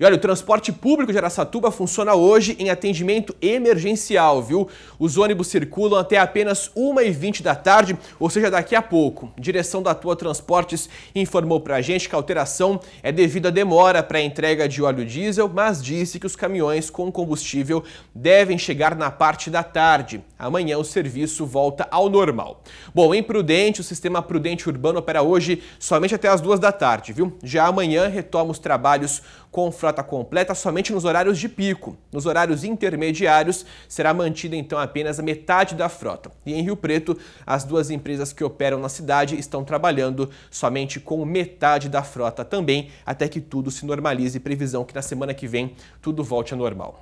E olha, o transporte público de Araçatuba funciona hoje em atendimento emergencial, viu? Os ônibus circulam até apenas 1h20 da tarde, ou seja, daqui a pouco. A direção da Tua Transportes informou pra gente que a alteração é devido à demora para a entrega de óleo diesel, mas disse que os caminhões com combustível devem chegar na parte da tarde. Amanhã o serviço volta ao normal. Bom, em Prudente, o sistema Prudente Urbano opera hoje somente até as duas da tarde, viu? Já amanhã retoma os trabalhos com frota completa somente nos horários de pico. Nos horários intermediários será mantida então apenas metade da frota. E em Rio Preto, as duas empresas que operam na cidade estão trabalhando somente com metade da frota também, até que tudo se normalize. Previsão que na semana que vem tudo volte ao normal.